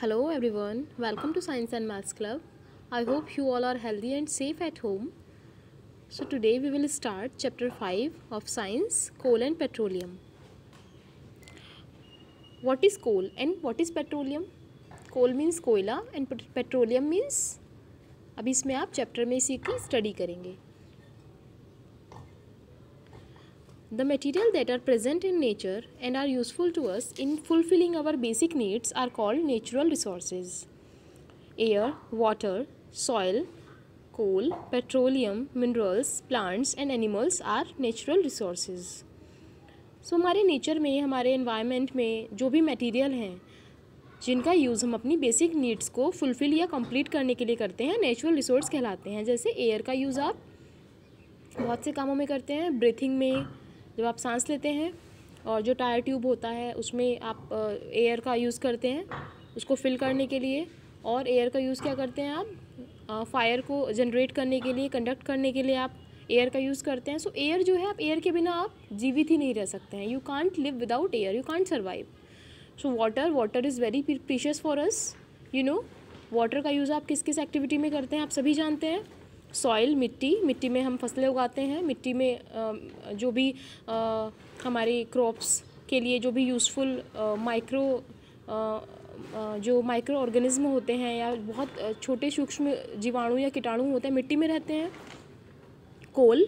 Hello everyone, welcome to Science and Maths Club. I hope you all are healthy and safe at home. So today we will start chapter 5 of Science, Coal and Petroleum. What is coal and what is petroleum? Coal means कोयला and petroleum means अब इसमें आप chapter में इसी की study करेंगे The material that are present in nature and are useful to us in fulfilling our basic needs are called natural resources. Air, water, soil, coal, petroleum, minerals, plants and animals are natural resources. So so, हमारे nature में हमारे environment में जो भी material हैं जिनका use हम अपनी बेसिक नीड्स को फुलफ़िल या कंप्लीट करने के लिए करते हैं नेचुरल रिसोर्स कहलाते हैं जैसे एयर का यूज़ आप बहुत से कामों में करते हैं ब्रीथिंग में जब आप सांस लेते हैं और जो टायर ट्यूब होता है उसमें आप एयर का यूज़ करते हैं उसको फिल करने के लिए और एयर का यूज़ क्या करते हैं आप फायर को जनरेट करने के लिए कंडक्ट करने के लिए आप एयर का यूज़ करते हैं सो so, एयर जो है आप एयर के बिना आप जीवित ही नहीं रह सकते हैं you can't live without air you can't survive so water water is very precious for us you know water का यूज़ आप किस किस एक्टिविटी में करते हैं आप सभी जानते हैं सॉइल मिट्टी मिट्टी में हम फसलें उगाते हैं मिट्टी में जो भी हमारे क्रॉप्स के लिए जो भी यूज़फुल माइक्रो जो माइक्रो ऑर्गेनिज्म होते हैं या बहुत छोटे सूक्ष्म जीवाणु या कीटाणु होते हैं मिट्टी में रहते हैं coal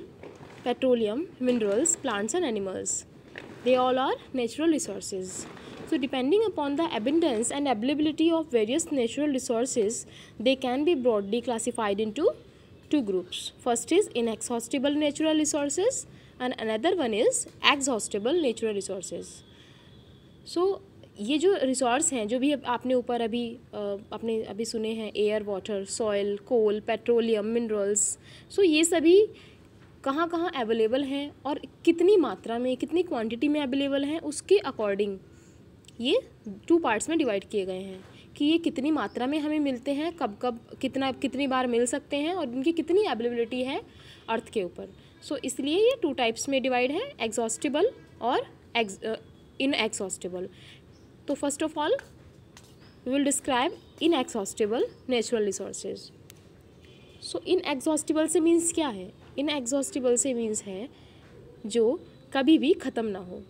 petroleum minerals plants and animals they all are natural resource so depending upon the abundance and availability of various natural resources they can be broadly classified into two groups. First is inexhaustible natural resources and another one is exhaustible natural resources. So ये जो resource हैं जो भी आपने ऊपर अभी अपने अभी सुने हैं air water soil coal petroleum minerals so ये सभी कहाँ कहाँ अवेलेबल हैं और कितनी मात्रा में कितनी क्वांटिटी में अवेलेबल हैं उसके अकॉर्डिंग ये टू पार्ट्स में डिवाइड किए गए हैं कि ये कितनी मात्रा में हमें मिलते हैं कब कब कितना कितनी बार मिल सकते हैं और उनकी कितनी अवेलेबिलिटी है अर्थ के ऊपर सो so, इसलिए ये टू टाइप्स में डिवाइड है एग्जॉस्टिबल और एग्ज इन एग्जॉस्टिबल तो first of all we will describe inexhaustible natural resources so inexhaustible से मीन्स क्या है इन एग्जॉस्टिबल से मीन्स है जो कभी भी ख़त्म ना हो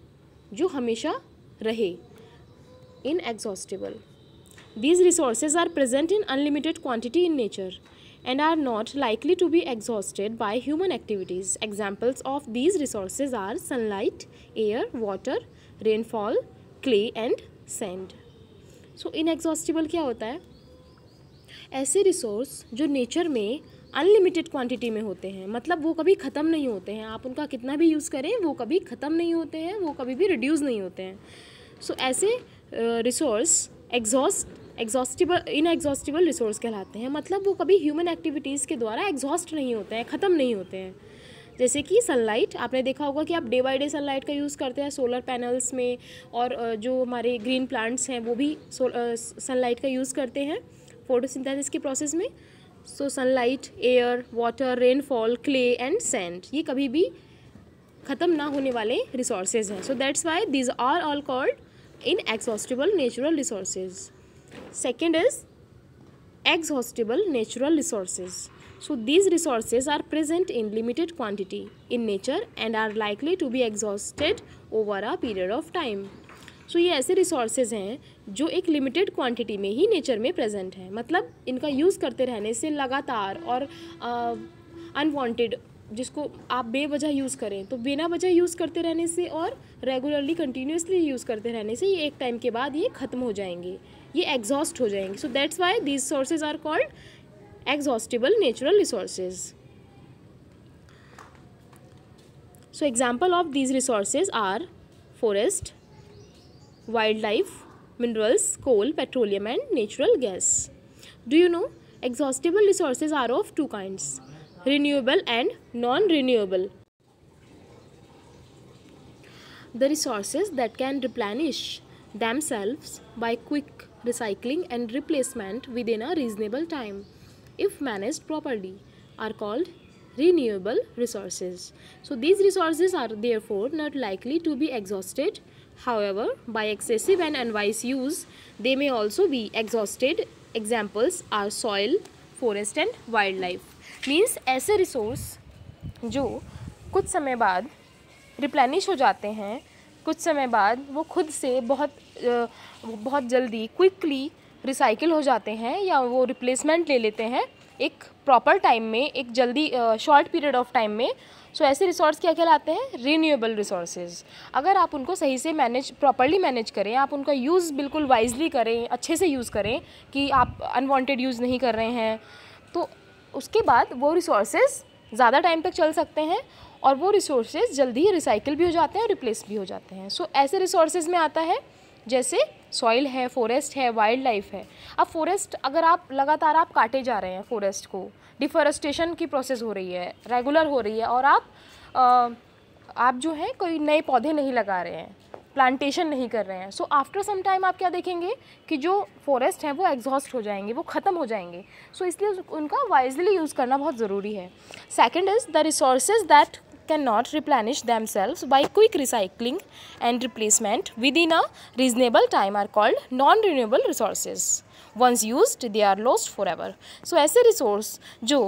जो हमेशा रहे inexhaustible These resources are present in unlimited quantity in nature and are not likely to be exhausted by human activities. Examples of these resources are sunlight, air, water, rainfall, clay and sand. So inexhaustible क्या होता है ऐसे resource जो nature में unlimited quantity में होते हैं मतलब वो कभी ख़त्म नहीं होते हैं आप उनका कितना भी यूज़ करें वो कभी ख़त्म नहीं होते हैं वो कभी भी रिड्यूस नहीं होते हैं सो so, ऐसे resource exhaust exhaustible inexhaustible resource कहलाते हैं मतलब वो कभी ह्यूमन एक्टिविटीज़ के द्वारा एग्जॉस्ट नहीं होते हैं ख़त्म नहीं होते हैं जैसे कि सनलाइट आपने देखा होगा कि आप डे बाय डे सनलाइट का यूज़ करते हैं सोलर पैनल्स में और जो हमारे ग्रीन प्लांट्स हैं वो भी सनलाइट का यूज़ करते हैं फोटोसिंथेसिस के प्रोसेस में so sunlight air water rainfall clay and sand ये कभी भी ख़त्म ना होने वाले रिसोर्सेज हैं so that's why these are all called inexhaustible natural resources second is exhaustible natural resources so these resources are present in limited quantity in nature and are likely to be exhausted over a period of time so so, ये ऐसे resources हैं जो एक limited quantity में ही nature में present हैं मतलब इनका यूज़ करते रहने से लगातार और अनवांटेड जिसको आप बेवजह यूज़ करें तो बिना वजह यूज़ करते रहने से और रेगुलरली कंटिन्यूसली यूज़ करते रहने से ये एक टाइम के बाद ये ख़त्म हो जाएंगे ये एग्जॉस्ट हो जाएंगे so that's why these sources are called exhaustible natural resources so example of these resources are forest wildlife minerals coal petroleum and natural gas do you know exhaustible resources are of two kinds renewable and non renewable the resources that can themselves by quick recycling and replacement within a reasonable time if managed properly are called renewable resources. So these resources are therefore not likely to be exhausted. However, by excessive and unwise use, they may also be exhausted. Examples are soil, forest and wildlife. Means ऐसे resource जो कुछ समय बाद replenish हो जाते हैं कुछ समय बाद वो खुद से बहुत बहुत जल्दी क्विकली रिसाइकिल हो जाते हैं या वो रिप्लेसमेंट ले लेते हैं एक प्रॉपर टाइम में एक जल्दी शॉर्ट पीरियड ऑफ टाइम में सो ऐसे रिसोर्स क्या कहलाते हैं रीन्यूएबल रिसोर्सेज अगर आप उनको सही से मैनेज प्रॉपरली मैनेज करें आप उनका यूज़ बिल्कुल वाइजली करें अच्छे से यूज़ करें कि आप अनवांटेड यूज़ नहीं कर रहे हैं तो उसके बाद वो रिसोर्सेज ज़्यादा टाइम तक चल सकते हैं और वो रिसोर्सेज जल्दी ही रिसाइकिल भी हो जाते हैं और रिप्लेस भी हो जाते हैं सो so, ऐसे रिसोर्सेज में आता है जैसे सॉइल है फॉरेस्ट है वाइल्ड लाइफ है अब फॉरेस्ट अगर आप लगातार आप काटे जा रहे हैं फॉरेस्ट को डिफॉरेस्टेशन की प्रोसेस हो रही है रेगुलर हो रही है और आप आ, आप जो है कोई नए पौधे नहीं लगा रहे हैं प्लांटेशन नहीं कर रहे हैं सो आफ्टर सम टाइम आप क्या देखेंगे कि जो फॉरेस्ट हैं वो एग्जॉस्ट हो जाएंगे वो ख़त्म हो जाएंगे सो so, इसलिए उनका वाइजली यूज़ करना बहुत ज़रूरी है second is the resources that cannot replenish themselves by quick recycling and replacement within a reasonable time are called non-renewable resources. Once used, they are lost forever. So ऐसे resource जो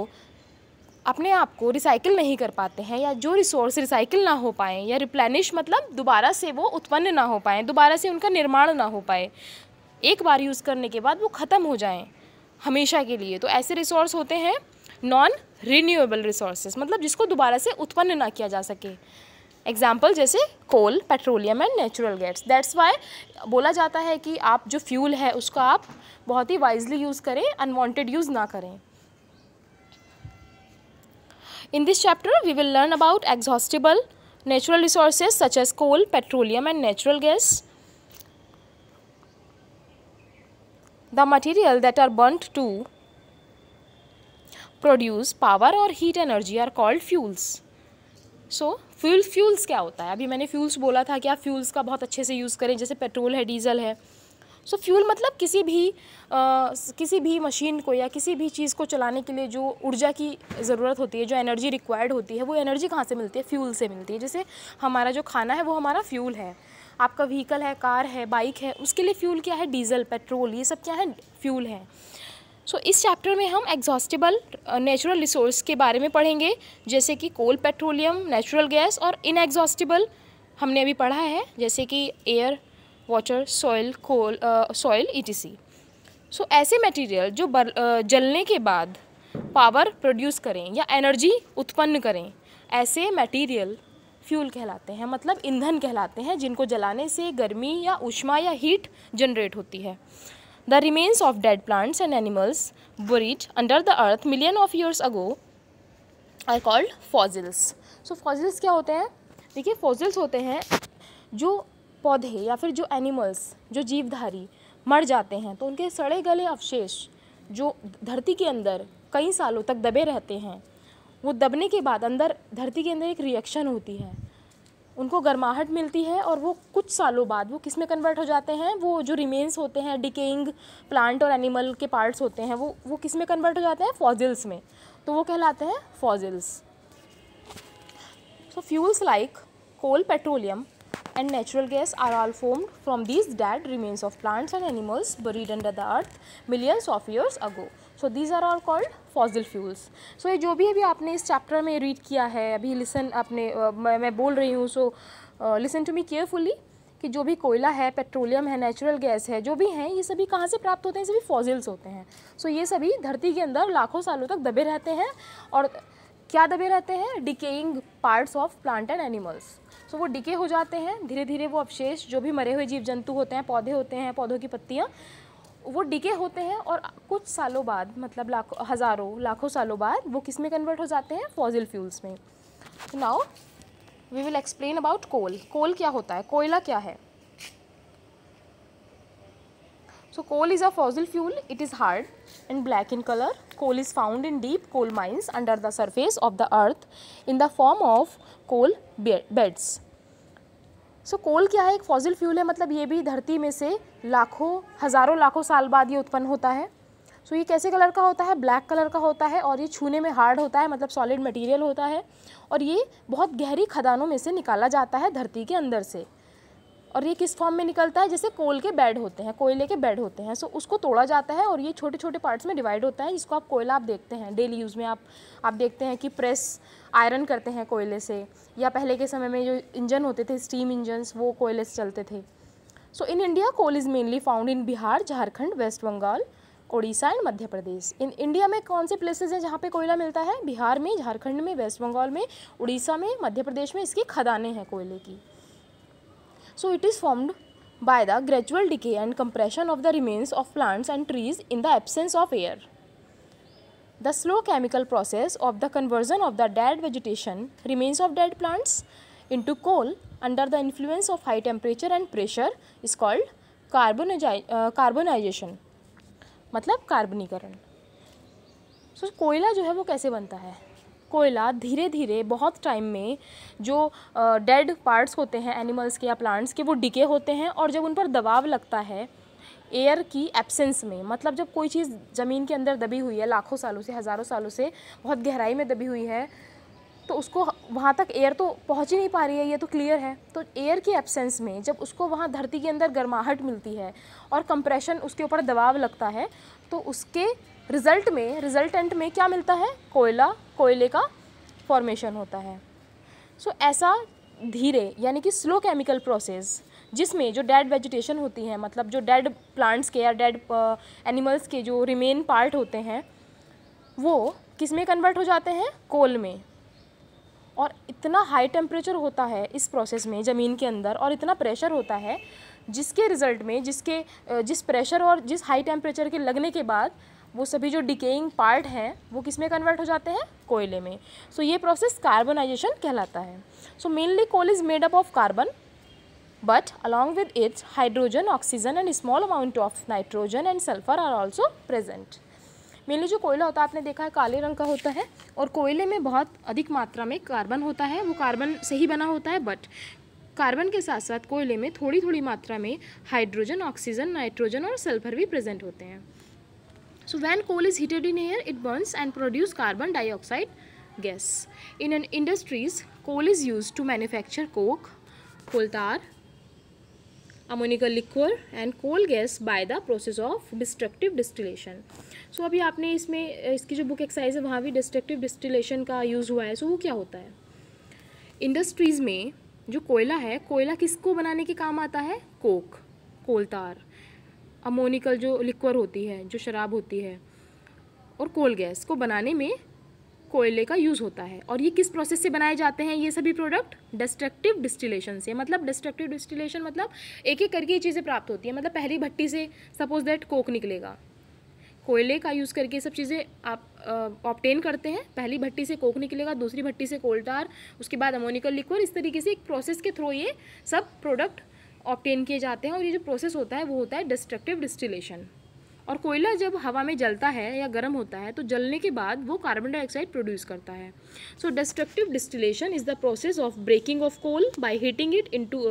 अपने आप को recycle नहीं कर पाते हैं या जो रिसोर्स रिसाइकिल ना हो पाए या रिप्लेनिश मतलब दोबारा से वो उत्पन्न ना हो पाए दोबारा से उनका निर्माण ना हो पाए एक बार यूज़ करने के बाद वो ख़त्म हो जाएं हमेशा के लिए तो ऐसे रिसोर्स होते हैं नॉन रिन्यूएबल रिसोर्सेज मतलब जिसको दोबारा से उत्पन्न ना किया जा सके एग्जाम्पल जैसे coal petroleum and natural gas that's why बोला जाता है कि आप जो फ्यूल है उसको आप बहुत ही वाइजली यूज़ करें अनवॉन्टेड यूज़ ना करें in this chapter we will learn about exhaustible natural resources such as coal petroleum and natural gas the material that are burn to produce power और heat energy are called fuels so fuel fuels क्या होता है अभी मैंने fuels बोला था कि आप fuels का बहुत अच्छे से यूज़ करें जैसे पेट्रोल है डीजल है सो so, फ्यूल मतलब किसी भी आ, किसी भी मशीन को या किसी भी चीज़ को चलाने के लिए जो ऊर्जा की ज़रूरत होती है जो एनर्जी रिक्वायर्ड होती है वो एनर्जी कहाँ से मिलती है फ्यूल से मिलती है जैसे हमारा जो खाना है वो हमारा फ्यूल है आपका व्हीकल है कार है बाइक है उसके लिए फ्यूल क्या है डीजल पेट्रोल ये सब क्या है फ्यूल है सो so, इस चैप्टर में हम एग्जॉस्टेबल नेचुरल रिसोर्स के बारे में पढ़ेंगे जैसे कि कोल पेट्रोलियम नेचुरल गैस और इनएग्जॉस्टेबल हमने अभी पढ़ा है जैसे कि air water soil coal soil etc so ऐसे मटेरियल जो बर, uh, जलने के बाद पावर प्रोड्यूस करें या एनर्जी उत्पन्न करें ऐसे मटेरियल फ्यूल कहलाते हैं मतलब ईंधन कहलाते हैं जिनको जलाने से गर्मी या उष्मा या हीट जनरेट होती है The remains of dead plants and animals buried under the earth million of years ago are called fossils. So fossils क्या होते हैं देखिए fossils होते हैं जो पौधे या फिर जो एनिमल्स जो जीवधारी मर जाते हैं तो उनके सड़े गले अवशेष जो धरती के अंदर कई सालों तक दबे रहते हैं वो दबने के बाद अंदर धरती के अंदर एक रिएक्शन होती है उनको गर्माहट मिलती है और वो कुछ सालों बाद वो किस में कन्वर्ट हो जाते हैं वो जो रिमेन्स होते हैं डिकेइंग प्लांट और एनिमल के पार्ट्स होते हैं वो वो किस में कन्वर्ट हो जाते हैं फॉजिल्स में तो वो कहलाते हैं fossils so fuels like coal petroleum and natural gas are all formed from these dead remains of plants and animals buried under the earth millions of years ago so these are all called fossil fuels so ये जो भी अभी आपने इस chapter में read किया है अभी लिसन आपने uh, मैं बोल रही हूँ so listen to me carefully कि जो भी कोयला है पेट्रोलियम है नेचुरल गैस है जो भी हैं ये सभी कहाँ से प्राप्त होते हैं सभी फॉजिल्स होते हैं सो so, ये सभी धरती के अंदर लाखों सालों तक दबे रहते हैं और क्या दबे रहते हैं decaying parts of plant and animals so वो डिके हो जाते हैं धीरे धीरे वो अवशेष जो भी मरे हुए जीव जंतु होते हैं पौधे होते हैं पौधों की पत्तियाँ वो डिगे होते हैं और कुछ सालों बाद मतलब लाखों हज़ारों लाखों सालों बाद वो किस में कन्वर्ट हो जाते हैं फॉजिल फ्यूल्स में now we will explain about coal coal क्या होता है कोयला क्या है so coal is a fossil fuel it is hard and black in colour coal is found in deep coal mines under the surface of the earth in the form of coal beds so so, coal क्या है एक fossil fuel है मतलब ये भी धरती में से लाखों हज़ारों लाखों साल बाद ये उत्पन्न होता है सो so, ये कैसे कलर का होता है ब्लैक कलर का होता है और ये छूने में हार्ड होता है मतलब सॉलिड मटेरियल होता है और ये बहुत गहरी खदानों में से निकाला जाता है धरती के अंदर से और ये किस फॉर्म में निकलता है जैसे कोल के बेड होते हैं कोयले के बेड होते हैं सो उसको तोड़ा जाता है और ये छोटे छोटे पार्ट्स में डिवाइड होता है जिसको आप कोयला आप देखते हैं डेली यूज़ में आप आप देखते हैं कि प्रेस आयरन करते हैं कोयले से या पहले के समय में जो इंजन होते थे स्टीम इंजनस वो कोयले से चलते थे so in India coal is mainly found in Bihar Jharkhand West Bengal Orissa and Madhya Pradesh in India में कौन से प्लेसेस हैं जहाँ पे कोयला मिलता है बिहार में झारखंड में वेस्ट बंगाल में उड़ीसा में मध्य प्रदेश में इसकी खदानें हैं कोयले की So it is formed by the gradual decay and compression of the remains of plants and trees in the absence of air. The slow chemical process of the conversion of the dead vegetation, remains of dead plants into coal under the influence of high temperature and pressure is called carbonisation मतलब कार्बनीकरण सो so, कोयला जो है वो कैसे बनता है कोयला धीरे धीरे बहुत टाइम में जो डेड पार्ट्स होते हैं एनिमल्स के या प्लांट्स के वो डिके होते हैं और जब उन पर दबाव लगता है एयर की एब्सेंस में मतलब जब कोई चीज़ ज़मीन के अंदर दबी हुई है लाखों सालों से हज़ारों सालों से बहुत गहराई में दबी हुई है तो उसको वहाँ तक एयर तो पहुँच ही नहीं पा रही है ये तो क्लियर है तो एयर की एब्सेंस में जब उसको वहाँ धरती के अंदर गर्माहट मिलती है और कंप्रेशन उसके ऊपर दबाव लगता है तो उसके रिज़ल्ट में रिज़ल्टेंट में क्या मिलता है कोयला कोयले का फॉर्मेशन होता है सो so, ऐसा धीरे यानी कि स्लो केमिकल प्रोसेस जिसमें जो डेड वेजिटेशन होती है मतलब जो डेड प्लांट्स के या डेड एनिमल्स uh, के जो रिमेन पार्ट होते हैं वो किस में कन्वर्ट हो जाते हैं कोल में और इतना हाई टेम्परेचर होता है इस प्रोसेस में ज़मीन के अंदर और इतना प्रेशर होता है जिसके रिज़ल्ट में जिसके जिस प्रेशर और जिस हाई टेम्परेचर के लगने के बाद वो सभी जो डिकेइंग पार्ट हैं वो किस में कन्वर्ट हो जाते हैं कोयले में सो so, ये प्रोसेस कार्बनाइजेशन कहलाता है so mainly coal is made up of carbon but along with its hydrogen oxygen and small amount of nitrogen and sulphur are also present mainly जो कोयला होता है आपने देखा है काले रंग का होता है और कोयले में बहुत अधिक मात्रा में कार्बन होता है वो कार्बन से ही बना होता है बट कार्बन के साथ साथ कोयले में थोड़ी थोड़ी मात्रा में हाइड्रोजन ऑक्सीजन नाइट्रोजन और सल्फर भी प्रेजेंट होते हैं so when coal is heated in air it burns and produce carbon dioxide gas in an industries coal is use to manufacture coke coal tar ammoniacal liquor and coal gas by the process of destructive distillation so अभी आपने इसमें इसकी जो book exercise है वहाँ भी destructive distillation का use हुआ है सो वो क्या होता है इंडस्ट्रीज़ में जो कोयला है कोयला किसको बनाने के काम आता है कोक कोलतार अमोनिकल जो लिक्वर होती है जो शराब होती है और कोल गैस को बनाने में कोयले का यूज़ होता है और ये किस प्रोसेस से बनाए जाते हैं ये सभी प्रोडक्ट डिस्ट्रक्टिव डिस्टिलेशन से मतलब डिस्ट्रक्टिव डिस्टिलेशन मतलब एक एक करके ये चीज़ें प्राप्त होती है मतलब पहली भट्टी से सपोज दैट कोक निकलेगा कोयले का यूज़ करके सब चीज़ें आप ऑप्टेन करते हैं पहली भट्टी से कोक निकलेगा दूसरी भट्टी से कोल्टार उसके बाद अमोनिकल लिक्वर इस तरीके से एक प्रोसेस के थ्रू ये सब प्रोडक्ट ऑप्टेन किए जाते हैं और ये जो प्रोसेस होता है वो होता है डिस्ट्रक्टिव डिस्टिलेशन और कोयला जब हवा में जलता है या गर्म होता है तो जलने के बाद वो कार्बन डाइऑक्साइड प्रोड्यूस करता है so destructive distillation is the process of breaking of coal by heating it in to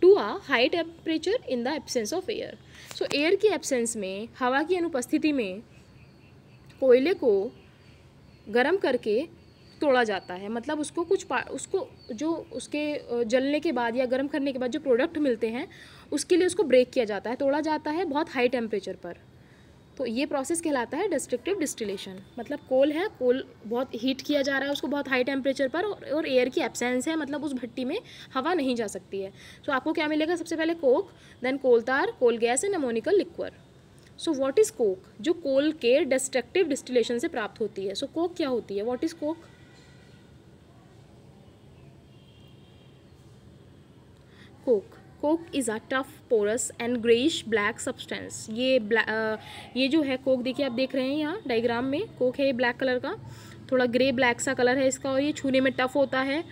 to a high temperature in the absence of air so air की एब्सेंस में हवा की अनुपस्थिति में कोयले को गर्म करके तोड़ा जाता है मतलब उसको कुछ उसको जो उसके जलने के बाद या गर्म करने के बाद जो प्रोडक्ट मिलते हैं उसके लिए उसको ब्रेक किया जाता है तोड़ा जाता है बहुत हाई टेम्परेचर पर तो ये प्रोसेस कहलाता है डिस्ट्रक्टिव डिस्टिलेशन मतलब कोल है कोल बहुत हीट किया जा रहा है उसको बहुत हाई टेम्परेचर पर और, एयर की एब्सेंस है मतलब उस भट्टी में हवा नहीं जा सकती है तो आपको क्या मिलेगा सबसे पहले coke then coal tar coal gas and ammoniacal liquor so what is coke जो कोल के डिस्ट्रक्टिव डिस्टिलेशन से प्राप्त होती है सो so, कोक क्या होती है what is coke coke coke is a tough porous and greyish black substance ये ब्लैक ये जो है कोक देखिए आप देख रहे हैं यहाँ डायग्राम में कोक है ये ब्लैक कलर का थोड़ा ग्रे ब्लैक सा कलर है इसका और ये छूने में टफ होता है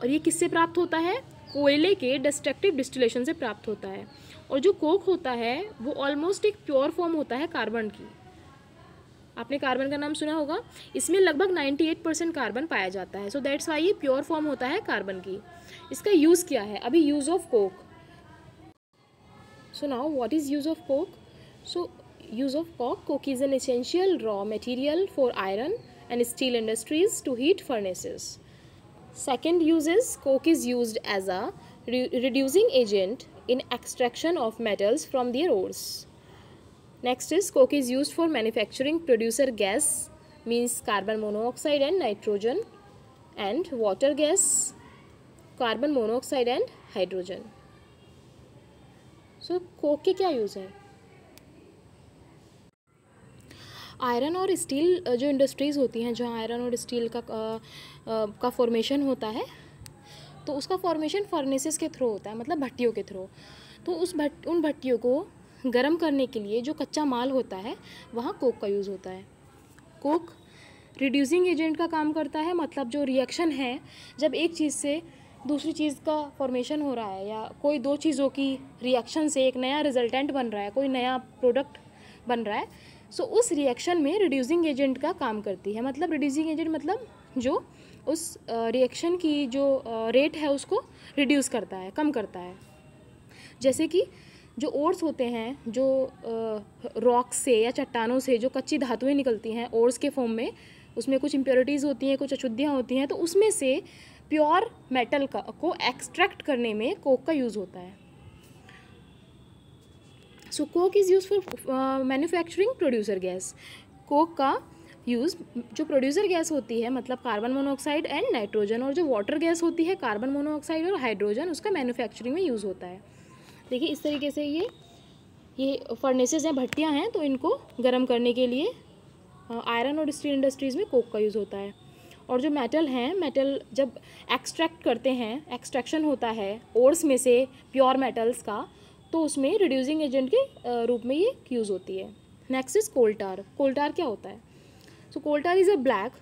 और ये किससे प्राप्त होता है कोयले के डिस्ट्रक्टिव डिस्टिलेशन से प्राप्त होता है और जो कोक होता है वो ऑलमोस्ट एक प्योर फॉर्म होता है कार्बन की आपने कार्बन का नाम सुना होगा इसमें लगभग 98 परसेंट कार्बन पाया जाता है सो दैट्स वाई ये प्योर फॉर्म होता है कार्बन की इसका यूज़ क्या है अभी use of coke so now what is use of coke so use of coke coke is an essential raw material for iron and steel industries to heat furnaces second use coke is use as a reducing agent in extraction of metals from their ores next is coke is used for manufacturing producer gas means carbon monoxide and nitrogen and water gas carbon monoxide and hydrogen so coke के क्या use है iron और steel जो industries होती हैं जहाँ iron और steel का आ, आ, का फॉर्मेशन होता है तो उसका फॉर्मेशन फर्नेसेस के थ्रू होता है मतलब भट्टियों के थ्रू तो उस भट उन भट्टियों को गर्म करने के लिए जो कच्चा माल होता है वहाँ कोक का यूज़ होता है कोक रिड्यूसिंग एजेंट का काम करता है मतलब जो रिएक्शन है जब एक चीज़ से दूसरी चीज़ का फॉर्मेशन हो रहा है या कोई दो चीज़ों की रिएक्शन से एक नया रिजल्टेंट बन रहा है कोई नया प्रोडक्ट बन रहा है सो so, उस रिएक्शन में रिड्यूसिंग एजेंट का काम करती है मतलब रिड्यूसिंग एजेंट मतलब जो उस रिएक्शन की जो रेट है उसको रिड्यूस करता है कम करता है जैसे कि जो ओर्स होते हैं जो रॉक से या चट्टानों से जो कच्ची धातुएं निकलती हैं ओर्स के फॉर्म में उसमें कुछ इम्प्योरिटीज़ होती हैं कुछ अशुद्धियाँ होती हैं तो उसमें से प्योर मेटल का को एक्सट्रैक्ट करने में कोक का यूज़ होता है so coke is use for manufacturing producer gas coke का यूज़ जो प्रोड्यूसर गैस होती है मतलब कार्बन मोनोऑक्साइड एंड नाइट्रोजन और जो वाटर गैस होती है कार्बन मोनोऑक्साइड और हाइड्रोजन उसका मैन्युफैक्चरिंग में यूज़ होता है देखिए इस तरीके से ये ये फर्नेसेज हैं भट्टियाँ हैं तो इनको गर्म करने के लिए आयरन और स्टील इंडस्ट्रीज़ में कोक का यूज़ होता है और जो मेटल हैं मेटल जब एक्सट्रैक्ट करते हैं एक्सट्रैक्शन होता है ओर्स में से प्योर मेटल्स का तो उसमें रिड्यूसिंग एजेंट के रूप में ये यूज़ होती है नेक्स्ट इज़ कोल्टार कोल्टार क्या होता है so coal tar is a black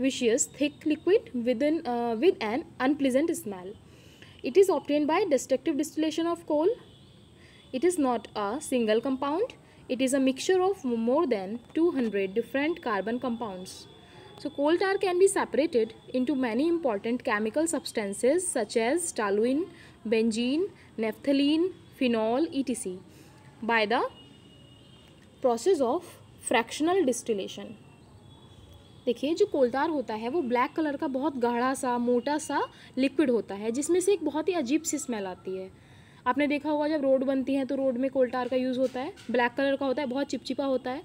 विशियस thick liquid with in with an unpleasant smell It is obtained by destructive distillation of coal. It is not a single compound. It is a mixture of more than 200 different carbon compounds. So coal tar can be separated into many important chemical substances such as toluene, benzene, naphthalene, phenol, etc. by the process of fractional distillation. देखिए जो कोलतार होता है वो black colour का बहुत गाढ़ा सा मोटा सा लिक्विड होता है जिसमें से एक बहुत ही अजीब सी स्मेल आती है आपने देखा होगा जब रोड बनती है तो रोड में कोलतार का यूज़ होता है ब्लैक कलर का होता है बहुत चिपचिपा होता है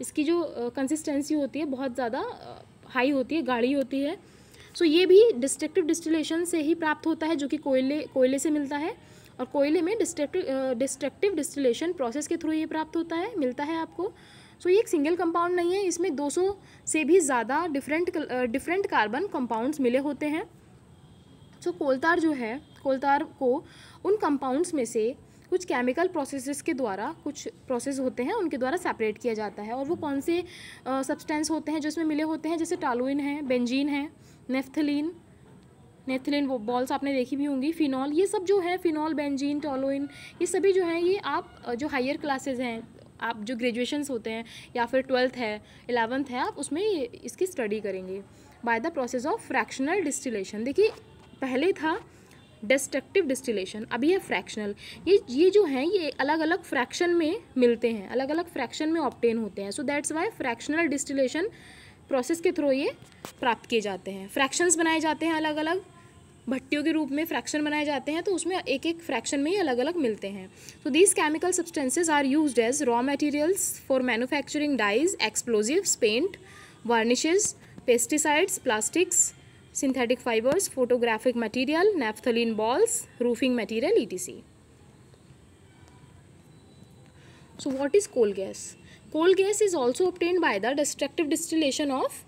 इसकी जो कंसिस्टेंसी होती है बहुत ज़्यादा हाई होती है गाढ़ी होती है सो so, ये भी डिस्ट्रक्टिव डिस्टिलेशन से ही प्राप्त होता है जो कि कोयले कोयले से मिलता है और कोयले में डिस्ट्रक्टिव डिस्ट्रक्टिव डिस्टिलेशन प्रोसेस के थ्रू ये प्राप्त होता है मिलता है आपको सो ये एक सिंगल कंपाउंड नहीं है इसमें 200 से भी ज़्यादा डिफरेंट डिफरेंट कार्बन कंपाउंड्स मिले होते हैं सो so, कोलतार जो है कोलतार को उन कंपाउंड्स में से कुछ केमिकल प्रोसेसेस के द्वारा कुछ प्रोसेस होते हैं उनके द्वारा सेपरेट किया जाता है और वो कौन से सब्सटेंस होते हैं जिसमें मिले होते हैं जैसे टालुइन है बेंजीन है नेफ्थलिन नेथिलिन वो बॉल्स आपने देखी भी होंगी फिनॉल ये सब जो है फिनॉल बेंजीन टॉलोइन ये सभी जो हैं ये आप जो हायर क्लासेज हैं आप जो ग्रेजुएशन होते हैं या फिर ट्वेल्थ है एलेवंथ है आप उसमें इसकी स्टडी करेंगे by the process of fractional distillation देखिए पहले था डिस्ट्रक्टिव डिस्टिलेशन अभी है फ्रैक्शनल ये ये जो हैं ये अलग अलग फ्रैक्शन में मिलते हैं अलग अलग फ्रैक्शन में ऑप्टेन होते हैं so that's why fractional distillation process के थ्रू ये प्राप्त किए जाते हैं फ्रैक्शंस बनाए जाते हैं अलग अलग भट्टियों के रूप में फ्रैक्शन बनाए जाते हैं तो उसमें एक एक फ्रैक्शन में ही अलग अलग मिलते हैं तो these chemical substances are use as raw materials for manufacturing dyes explosives paint varnishes pesticides plastics synthetic fibres photographic material naphthalene balls roofing T C so what is coal gas coal gas is also obtained by the destructive distillation of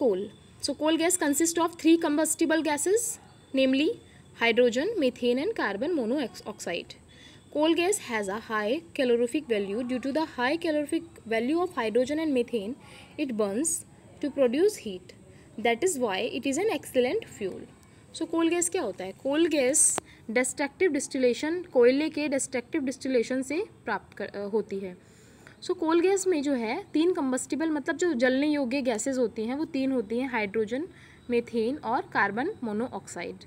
coal so coal gas consist of three combustible gases namely hydrogen methane and carbon monoxide coal gas has a high calorific value due to the high calorific value of hydrogen and methane it burns to produce heat that is why it is an excellent fuel so coal gas क्या होता है कोल gas destructive distillation कोयले के destructive distillation से प्राप्त कर, होती है सो कोल गैस में जो है तीन कम्बस्टिबल मतलब जो जलने योग्य गैसेज होती हैं वो तीन होती हैं हाइड्रोजन मेथेन और कार्बन मोनोऑक्साइड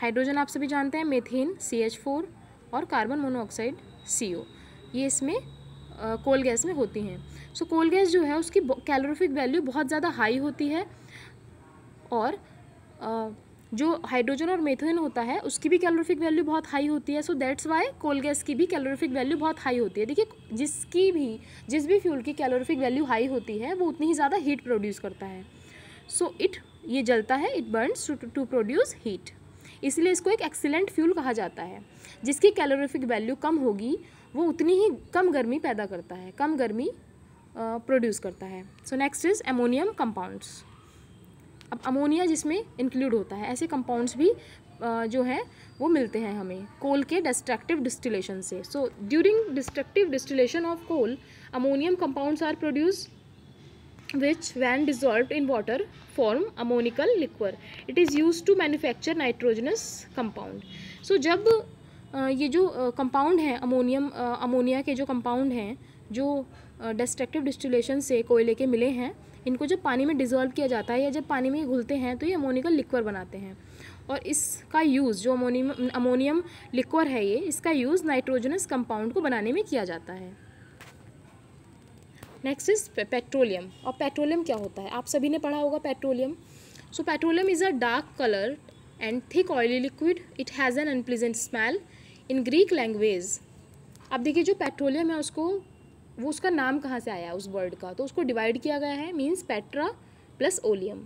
हाइड्रोजन आप सभी जानते हैं मेथेन सी एच फोर और कार्बन मोनोऑक्साइड सी ओ ये इसमें कोल uh, गैस में होती हैं सो कोल गैस जो है उसकी कैलोरीफिक वैल्यू बहुत ज़्यादा हाई होती है और uh, जो हाइड्रोजन और मेथोन होता है उसकी भी कैलोरीफिक वैल्यू बहुत हाई होती है so that's why coal gas की भी कैलोरीफिक वैल्यू बहुत हाई होती है देखिए जिसकी भी जिस भी फ्यूल की कैलोरीफिक वैल्यू हाई होती है वो उतनी ही ज़्यादा हीट प्रोड्यूस करता है सो so, इट ये जलता है it burns to produce heat इसलिए इसको एक एक्सीलेंट फ्यूल कहा जाता है जिसकी कैलोरीफिक वैल्यू कम होगी वो उतनी ही कम गर्मी पैदा करता है कम गर्मी प्रोड्यूस uh, करता है so next is ammonium compounds अब अमोनिया जिसमें इंक्लूड होता है ऐसे कंपाउंड्स भी जो है वो मिलते हैं हमें कोल के डिस्ट्रक्टिव डिस्टिलेशन से so during destructive distillation of coal ammonium compounds are produce which when dissolve in water form ammoniacal liquor it is use to manufacture nitrogenous compound so जब ये जो कंपाउंड हैं अमोनियम अमोनिया के जो compound हैं जो destructive distillation से कोयले के मिले हैं इनको जब पानी में डिज़ोल्व किया जाता है या जब पानी में ये घुलते हैं तो ये अमोनिकल लिक्वर बनाते हैं और इसका यूज़ जो अमोनियम अमोनियम लिक्वर है ये इसका यूज़ नाइट्रोजनस कंपाउंड को बनाने में किया जाता है नेक्स्ट इज़ पेट्रोलियम और पेट्रोलियम क्या होता है आप सभी ने पढ़ा होगा petroleum so petroleum is a dark colour and thick oily liquid it has an unpleasant smell in Greek language आप देखिए जो पेट्रोलियम है उसको वो उसका नाम कहाँ से आया उस वर्ड का तो उसको डिवाइड किया गया है means petra plus oleum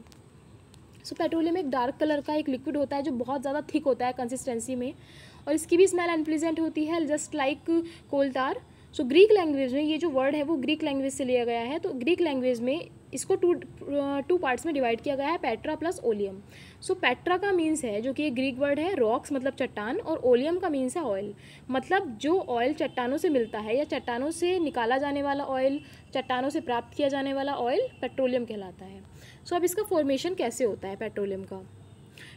so petroleum एक डार्क कलर का एक लिक्विड होता है जो बहुत ज़्यादा थिक होता है कंसिस्टेंसी में और इसकी भी स्मेल अनप्लीजेंट होती है just like coal tar so Greek language में ये जो वर्ड है वो ग्रीक लैंग्वेज से लिया गया है तो ग्रीक लैंग्वेज में इसको टू टू पार्ट्स में डिवाइड किया गया है petra plus oleum so petra का मीन्स है जो कि ग्रीक वर्ड है रॉक्स मतलब चट्टान और ओलियम का मीन्स है ऑयल मतलब जो ऑयल चट्टानों से मिलता है या चट्टानों से निकाला जाने वाला ऑयल चट्टानों से प्राप्त किया जाने वाला ऑयल पेट्रोलियम कहलाता है सो so, अब इसका फॉर्मेशन कैसे होता है पेट्रोलियम का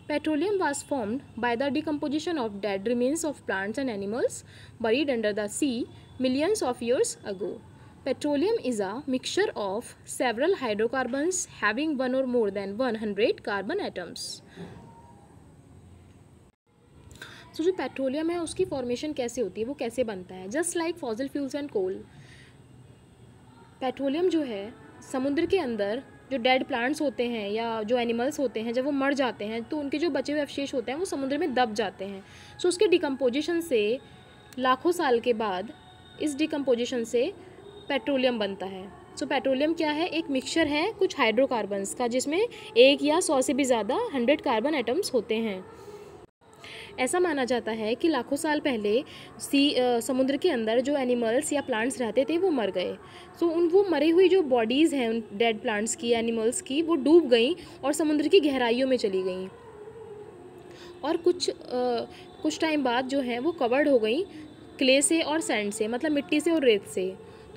petroleum was formed by the decomposition of dead remains of plants and animals buried under the sea millions of years ago Petroleum is a mixture of several hydrocarbons having one or more than 100 carbon atoms. So जो petroleum है उसकी formation कैसे होती है वो कैसे बनता है just like fossil fuels and coal petroleum जो है समुद्र के अंदर जो डेड प्लांट्स होते हैं या जो एनिमल्स होते हैं जब वो मर जाते हैं तो उनके जो बचे हुए अवशेष होते हैं वो समुद्र में दब जाते हैं सो so, उसके डिकम्पोजिशन से लाखों साल के बाद इस डिकम्पोजिशन से पेट्रोलियम बनता है सो so, पेट्रोलियम क्या है एक मिक्सचर है कुछ हाइड्रोकार्बन्स का जिसमें एक या सौ से भी ज़्यादा हंड्रेड कार्बन एटम्स होते हैं ऐसा माना जाता है कि लाखों साल पहले सी आ, समुद्र के अंदर जो एनिमल्स या प्लांट्स रहते थे वो मर गए सो so, उन वो मरे हुई जो बॉडीज़ हैं उन डेड प्लांट्स की एनिमल्स की वो डूब गई और समुद्र की गहराइयों में चली गई और कुछ आ, कुछ टाइम बाद जो है वो कवर्ड हो गई क्ले से और सैंड से मतलब मिट्टी से और रेत से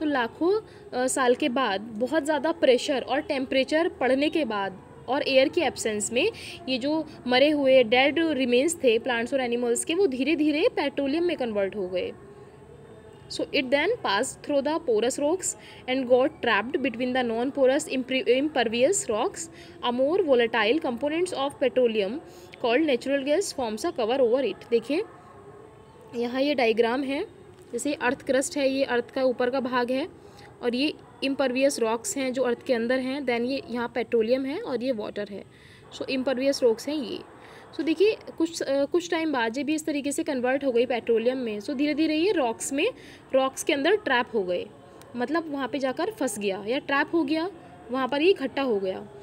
तो लाखों साल के बाद बहुत ज़्यादा प्रेशर और टेम्परेचर पड़ने के बाद और एयर की एब्सेंस में ये जो मरे हुए डेड रिमेन्स थे प्लांट्स और एनिमल्स के वो धीरे धीरे पेट्रोलियम में कन्वर्ट हो गए so it then pass through the porous rocks and got trapped between the non porous impervious rocks a more volatile components of petroleum called natural gas forms a cover over it देखिए यहाँ ये diagram है जैसे earth crust है ये अर्थ का ऊपर का भाग है और ये इम्परवियस रॉक्स हैं जो अर्थ के अंदर हैं देन ये यहाँ पेट्रोलियम है और ये वाटर है सो इम्परवियस रॉक्स हैं ये सो so, देखिए कुछ आ, कुछ टाइम बाद ये भी इस तरीके से कन्वर्ट हो गई पेट्रोलियम में सो so, धीरे धीरे ये रॉक्स में रॉक्स के अंदर ट्रैप हो गए मतलब वहाँ पे जाकर फंस गया या ट्रैप हो गया वहाँ पर ये इकट्ठा हो गया